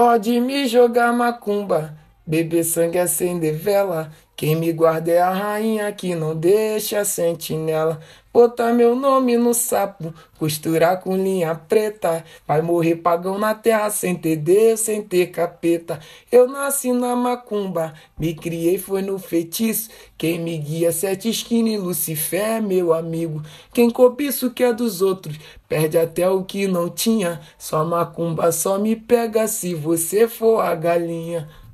Pode me jogar macumba, beber sangue, é acender vela. Quem me guarda é a rainha que não deixa sentinela. Botar meu nome no sapo, costurar com linha preta. Vai morrer pagão na terra sem ter Deus, sem ter capeta. Eu nasci na macumba, me criei foi no feitiço. Quem me guia, é sete esquinas e Lucifer, meu amigo. Quem cobiça o que é dos outros, perde até o que não tinha. Só macumba só me pega se você for a galinha.